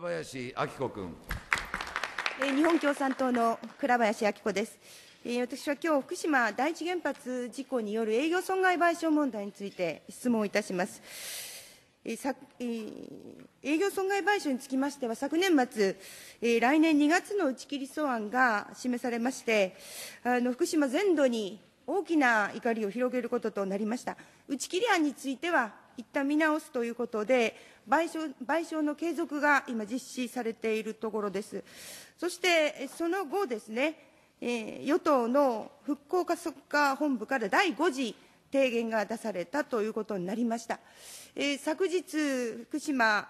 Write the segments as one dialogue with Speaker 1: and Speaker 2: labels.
Speaker 1: 倉林明子君。
Speaker 2: 日本共産党の倉林明子です。私は今日福島第一原発事故による営業損害賠償問題について質問いたします。営業損害賠償につきましては、昨年末、来年2月の打ち切り草案が示されまして、あの福島全土に大きな怒りを広げることとなりました。打ち切り案については、一旦見直すということで、賠償賠償の継続が今、実施されているところです。そして、その後ですね、えー、与党の復興加速化本部から第5次提言が出されたということになりました。えー、昨日、福島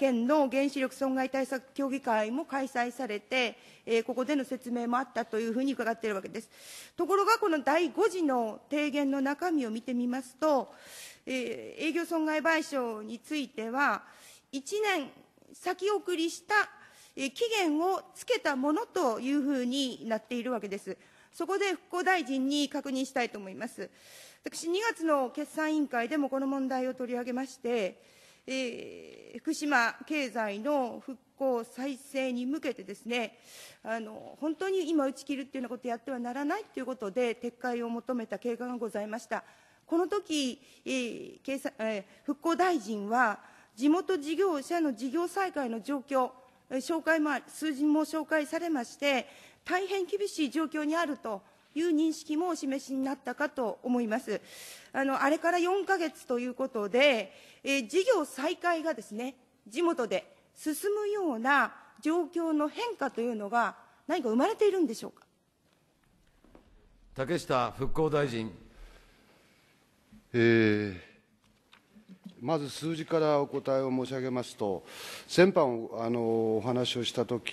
Speaker 2: 県の原子力損害対策協議会も開催されて、えー、ここでの説明もあったというふうに伺っているわけです。ところが、この第5次の提言の中身を見てみますと、えー、営業損害賠償については、1年先送りした、えー、期限をつけたものというふうになっているわけです。そこで復興大臣に確認したいと思います。私、2月の決算委員会でもこの問題を取り上げまして、えー、福島経済の復興再生に向けてですねあの本当に今打ち切るっていうようなことやってはならないということで撤回を求めた経過がございましたこの時、えー経産えー復興大臣は、地元事業者の事業再開の状況、え紹介もあ数字も紹介されまして、大変厳しい状況にあるという認識もお示しになったかと思います。あのあれから4か月ということで、えー事業再開がですね、地元で進むような状況の変化というのが、何か生まれているんでしょうか。
Speaker 1: 竹下復興大臣。えーまず数字からお答えを申し上げますと、先般あのお話をしたとき、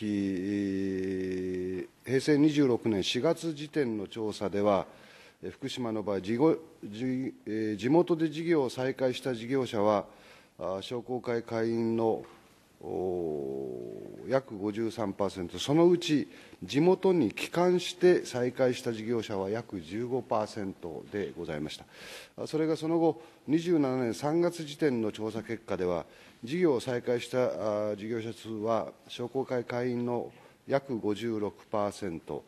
Speaker 1: 平成26年4月時点の調査では、福島の場合地地元で事業を再開した事業者は、商工会会員の約53%、そのうち地元に帰還して再開した事業者は約15%でございました。それがその後、27年3月時点の調査結果では、事業を再開した事業者数は、商工会会員の約56%、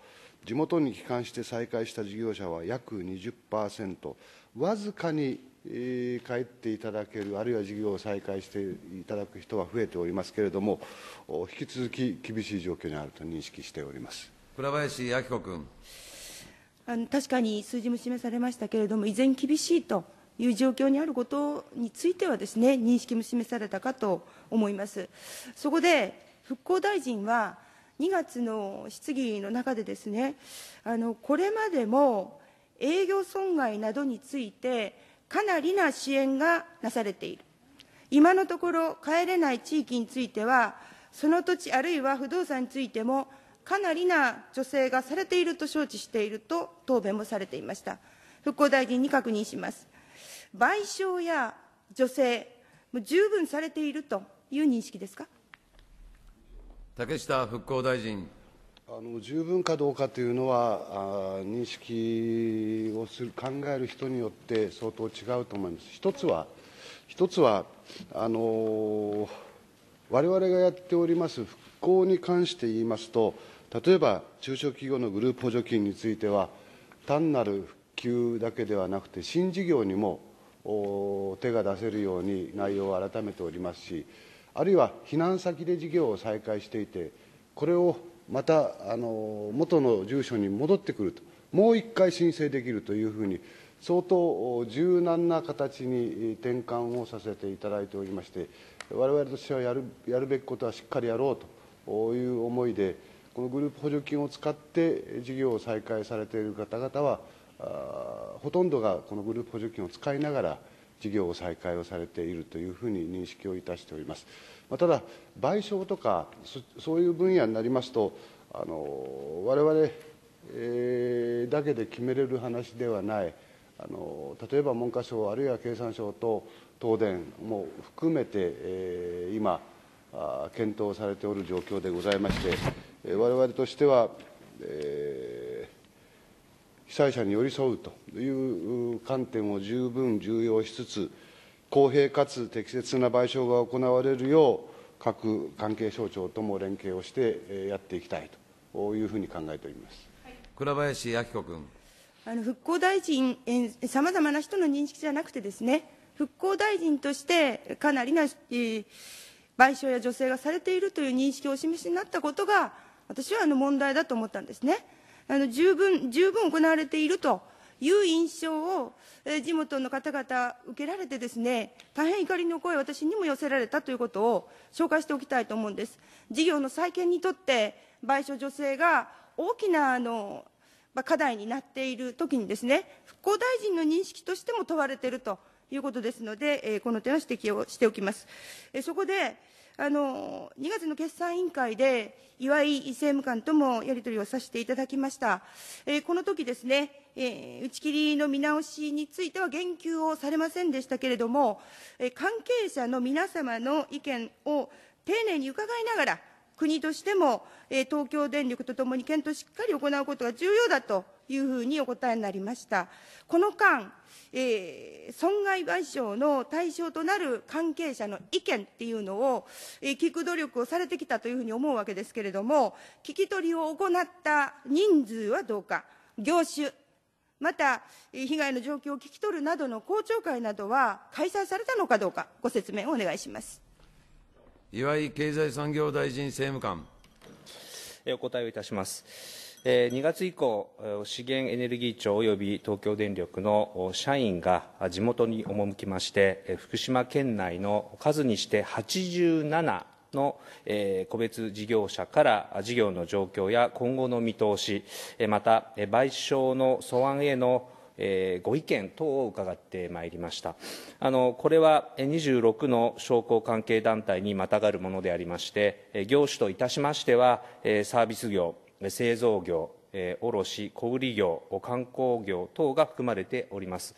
Speaker 1: 地元に帰還して再開した事業者は約20%、わずかに帰っていただける、あるいは事業を再開していただく人は増えておりますけれども、引き続き厳しい状況にあると認識しております倉林明子君。
Speaker 2: あの確かに数字も示されましたけれども、依然厳しいという状況にあることについてはですね、認識も示されたかと思います。そこで復興大臣は2月の質疑の中でですね、あのこれまでも営業損害などについてかなりな支援がなされている。今のところ、帰れない地域については、その土地あるいは不動産についても、かなりな助成がされていると承知していると答弁もされていました。復興大臣に確認します。賠償や助成、もう十分されているという認識ですか
Speaker 1: 竹下復興大臣。あの十分かどうかというのは認識をする考える人によって相当違うと思います。一つは一つはあの我々がやっております復興に関して言いますと、例えば中小企業のグループ補助金については、単なる復旧だけではなくて、新事業にも手が出せるように内容を改めておりますし、あるいは避難先で事業を再開していて、これをまた元の住所に戻ってくると、もう1回申請できるというふうに、相当柔軟な形に転換をさせていただいておりまして、われわれとしてはやるべきことはしっかりやろうという思いで、このグループ補助金を使って事業を再開されている方々は、ほとんどがこのグループ補助金を使いながら、事業を再開をされているというふうに認識をいたしております。まただ、賠償とかそういう分野になりますと、あの我々、えー、だけで決めれる話ではない、あの例えば文科省、あるいは経産省と東電も含めて、えー、今、検討されておる状況でございまして、え我々としては、えー災者に寄り添うという観点を十分重要しつつ、公平かつ適切な賠償が行われるよう、各関係省庁とも連携をしてやっていきたいというふうに考えております倉林明子君。
Speaker 2: あの復興大臣、さまざまな人の認識じゃなくてですね、復興大臣としてかなりな、えー、賠償や助成がされているという認識をお示しになったことが、私はあの問題だと思ったんですね。十分、十分行われているという印象を、地元の方々、受けられてですね、大変怒りの声、私にも寄せられたということを紹介しておきたいと思うんです。事業の再建にとって、賠償助成が大きな、あの、課題になっているときにですね、復興大臣の認識としても問われているということですので、この点は指摘をしておきます。そこで、あの2月の決算委員会で、岩井政務官ともやり取りをさせていただきました、えー、この時ですね、えー、打ち切りの見直しについては言及をされませんでしたけれども、えー、関係者の皆様の意見を丁寧に伺いながら、国としても、えー、東京電力とともに検討しっかり行うことが重要だと。いうふうにお答えになりました。この間、えー、損害賠償の対象となる関係者の意見っていうのを、えー、聞く努力をされてきたというふうに思うわけですけれども、聞き取りを行った人数はどうか、業種、また、被害の状況を聞き取るなどの公聴会などは開催されたのかどうか、ご説明をお願いします。
Speaker 3: 岩井経済産業大臣政務官。お答えをいたします。2月以降、資源エネルギー庁及び東京電力の社員が地元に赴きまして、福島県内の数にして87の個別事業者から事業の状況や今後の見通し、また賠償の素案へのえご意見等を伺ってまいりましたあのこれは26の商工関係団体にまたがるものでありまして業種といたしましてはサービス業製造業、えー、卸、小売業、観光業等が含まれております。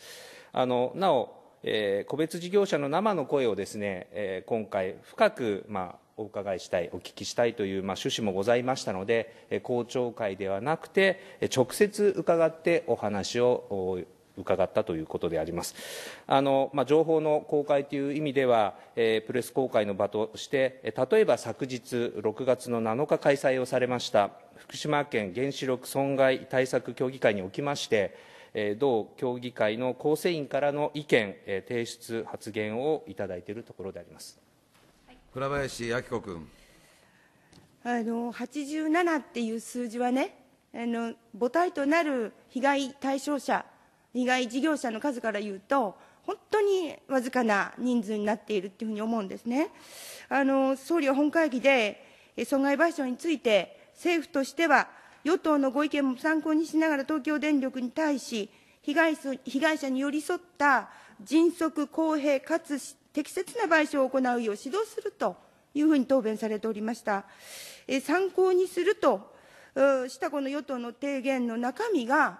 Speaker 3: あのなお、えー、個別事業者の生の声をですね、えー、今回深く、まあ、お伺いしたい、お聞きしたいという、まあ、趣旨もございましたので、え公聴会ではなくて、直接伺ってお話を伺ったということであります。あのまあ、情報の公開という意味では、えー、プレス公開の場として、例えば昨日、6月の7日開催をされました、福島県原子力損害対策協議会におきまして、え同協議会の構成員からの意見、え提出、発言をいただいているところであります。倉林明子君
Speaker 2: あの87っていう数字はねあの母体となる被害対象者被害事業者の数から言うと、本当にわずかな人数になっているというふうに思うんですね。あの、総理は本会議で、損害賠償について、政府としては、与党のご意見も参考にしながら東京電力に対し、被害被害者に寄り添った迅速、公平、かつ適切な賠償を行うよう指導するというふうに答弁されておりました。え参考にするとしたこの与党の提言の中身が、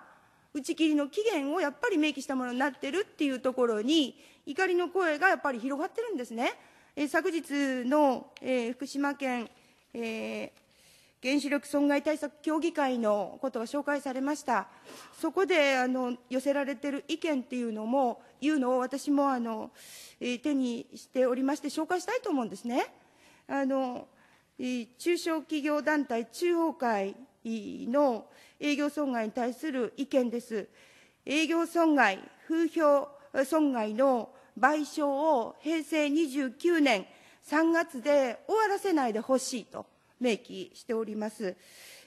Speaker 2: 打ち切りの期限をやっぱり明記したものになってるっていうところに、怒りの声がやっぱり広がってるんですね。えー、昨日の、えー、福島県、えー、原子力損害対策協議会のことが紹介されました。そこであの寄せられてる意見っていうのも、いうのを私もあの、えー、手にしておりまして、紹介したいと思うんですね。あの中小企業団体中央会の営業損害に対する意見です。営業損害、風評損害の賠償を平成29年3月で終わらせないでほしいと明記しております。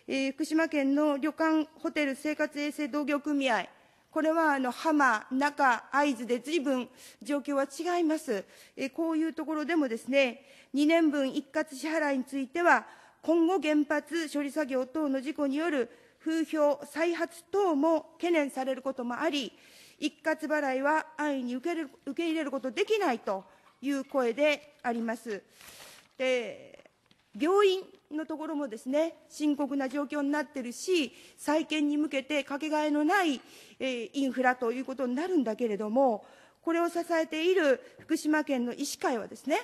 Speaker 2: えー、福島県の旅館・ホテル生活衛生同業組合、これはあの浜、中、会津でずいぶん状況は違います。えー、こういうところでもですね、2年分一括支払いについては、今後、原発処理作業等の事故による風評再発等も懸念されることもあり、一括払いは安易に受け受け入れることできないという声であります。で病院のところもですね深刻な状況になっているし再建に向けてかけがえのない、えー、インフラということになるんだけれどもこれを支えている福島県の医師会はですね、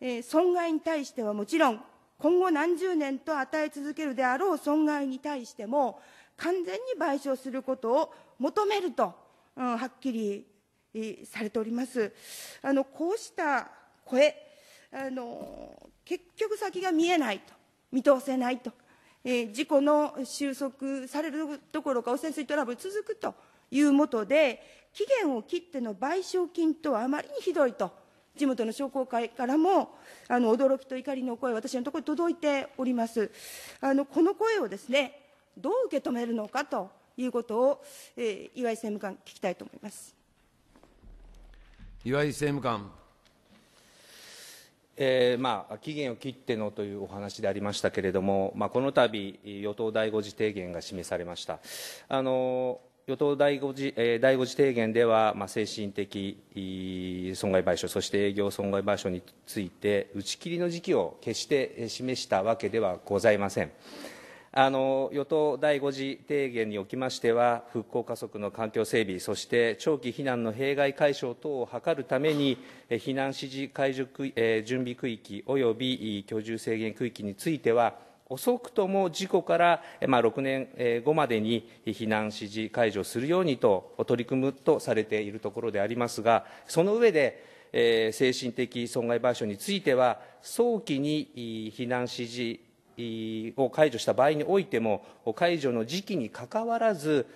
Speaker 2: えー、損害に対してはもちろん今後何十年と与え続けるであろう損害に対しても完全に賠償することを求めると、うん、はっきりされております。あのこうした声あの結局先が見えないと見通せないと、えー、事故の収束されるどころか汚染水トラブル続くというもとで期限を切っての賠償金とはあまりにひどいと。地元の商工会からも、あの、驚きと怒りの声、私のところに届いております。あの、この声をですね、どう受け止めるのかということを、えー、岩井政務官、聞きたいと思います。
Speaker 3: 岩井政務官。えーまあ、期限を切ってのというお話でありましたけれども、まあ、この度与党第5次提言が示されました。あのー与党第5次,、えー、第五次提言では、まあ、精神的損害賠償、そして営業損害賠償について、打ち切りの時期を決して示したわけではございません。あの与党第5次提言におきましては、復興加速の環境整備、そして長期避難の弊害解消等を図るために、避難指示解除区、えー、準備区域及び居住制限区域については、遅くとも事故から、まあ、6年後までに避難指示解除するようにと取り組むとされているところでありますがその上で、えー、精神的損害賠償については早期に避難指示を解除した場合においても解除の時期にかかわらず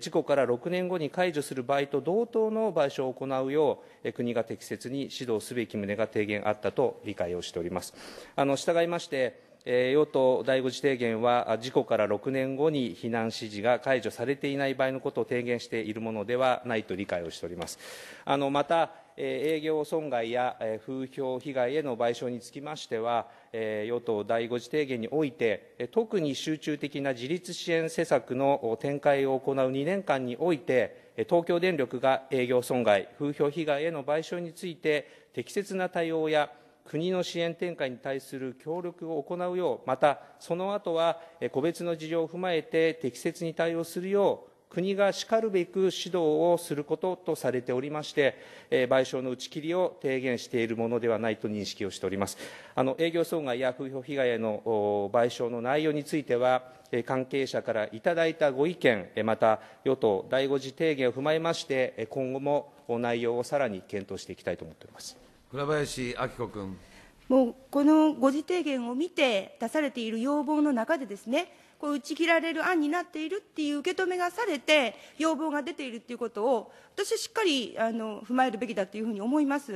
Speaker 3: 事故から6年後に解除する場合と同等の賠償を行うよう国が適切に指導すべき旨が提言あったと理解をしております。あの従いまして与党第5次提言は、事故から6年後に避難指示が解除されていない場合のことを提言しているものではないと理解をしております。あのまた営業損害や風評被害への賠償につきましては、与党第5次提言において、特に集中的な自立支援施策の展開を行う2年間において、東京電力が営業損害、風評被害への賠償について、適切な対応や、国の支援展開に対する協力を行うよう、またその後は個別の事情を踏まえて適切に対応するよう、国がしかるべく指導をすることとされておりまして、えー、賠償の打ち切りを提言しているものではないと認識をしております。あの営業損害や風評被害への賠償の内容については、え関係者からいただいたご意見、また与党第5次提言を踏まえまして、今後も内容をさらに検討していきたいと思っております。倉林明子君。
Speaker 2: もうこのご時提言を見て出されている要望の中でですね、こう打ち切られる案になっているっていう受け止めがされて、要望が出ているっていうことを、私はしっかりあの踏まえるべきだというふうに思います。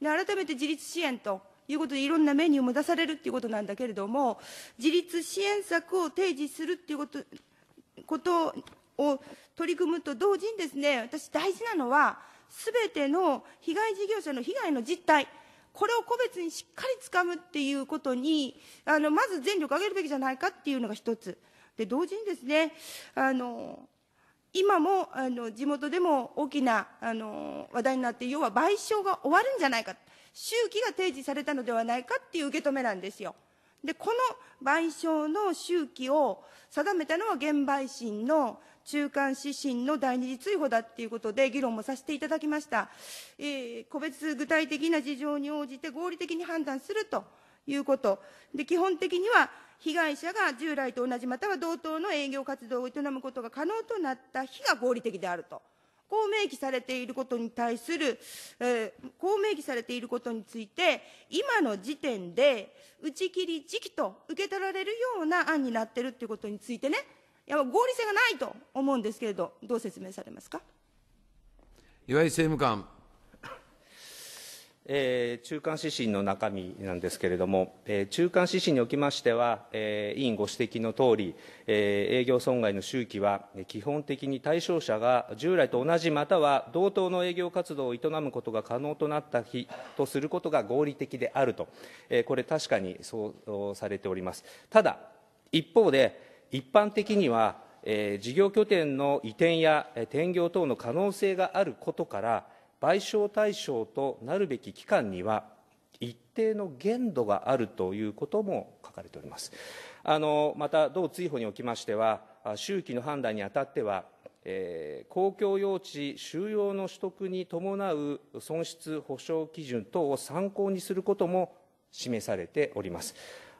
Speaker 2: で改めて自立支援ということで、いろんなメニューも出されるっていうことなんだけれども、自立支援策を提示するっていうこと、ことを取り組むと同時にですね、私大事なのは、すべての被害事業者の被害の実態、これを個別にしっかりつかむっていうことに、あの、まず全力を挙げるべきじゃないかっていうのが一つ。で、同時にですね、あの、今も、あの、地元でも大きな、あの、話題になって、要は賠償が終わるんじゃないか、周期が提示されたのではないかっていう受け止めなんですよ。で、この賠償の周期を定めたのは、現賠審の中間指針の第二次追放だっていうことで議論もさせていただきました。えー、個別具体的な事情に応じて合理的に判断するということ。で、基本的には被害者が従来と同じまたは同等の営業活動を営むことが可能となった日が合理的であると。こう明記されていることに対する、えー、こう明記されていることについて、今の時点で打ち切り時期と受け取られるような案になっているということについてね、いや合理性がないと思うんですけれど、どう説明されますか
Speaker 3: 岩井政務官。えー、中間指針の中身なんですけれども、えー、中間指針におきましては、えー、委員ご指摘のとおり、えー、営業損害の周期は、基本的に対象者が従来と同じまたは同等の営業活動を営むことが可能となった日とすることが合理的であると、えー、これ、確かにそうされております。ただ一方で一般的には、えー、事業拠点の移転や転業等の可能性があることから賠償対象となるべき期間には一定の限度があるということも書かれておりますあのまた同追放におきましては周期の判断にあたっては、えー、公共用地収容の取得に伴う損失補償基準等を参考にすることも示されております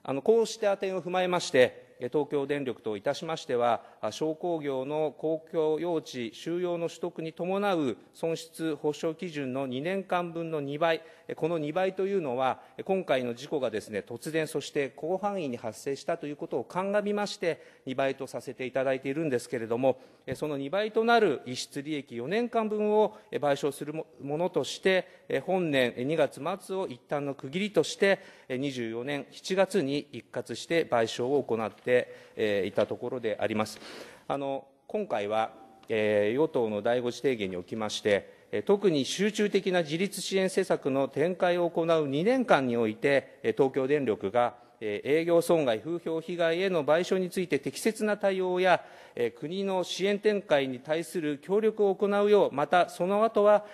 Speaker 3: あのこうした点を踏まえまして東京電力といたしましては商工業の公共用地収容の取得に伴う損失補償基準の2年間分の2倍この2倍というのは今回の事故がですね突然そして広範囲に発生したということを鑑みまして2倍とさせていただいているんですけれどもその2倍となる逸失利益4年間分を賠償するものとして本年2月末を一旦の区切りとして24年7月に一括して賠償を行ってていたところであります。あの今回は、えー、与党の第5次提言におきまして、特に集中的な自立支援施策の展開を行う2年間において、東京電力が営業損害、風評被害への賠償について適切な対応や、国の支援展開に対する協力を行うよう、またその後は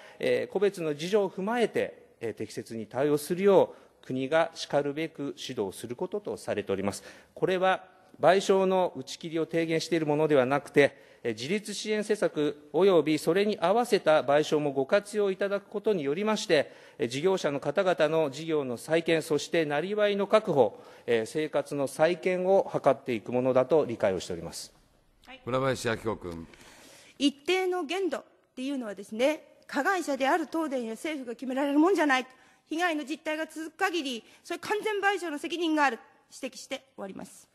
Speaker 3: 個別の事情を踏まえて、適切に対応するよう、国がしかるべく指導することとされております。これは賠償の打ち切りを提言しているものではなくて、自立支援施策及びそれに合わせた賠償もご活用いただくことによりまして、事業者の方々の事業の再建、そしてなりわいの確保、生活の再建を図っていくものだと理解をしております。村林明子君。
Speaker 2: 一定の限度っていうのはですね、加害者である東電や政府が決められるもんじゃない。被害の実態が続く限り、それ完全賠償の責任がある。指摘して終わります。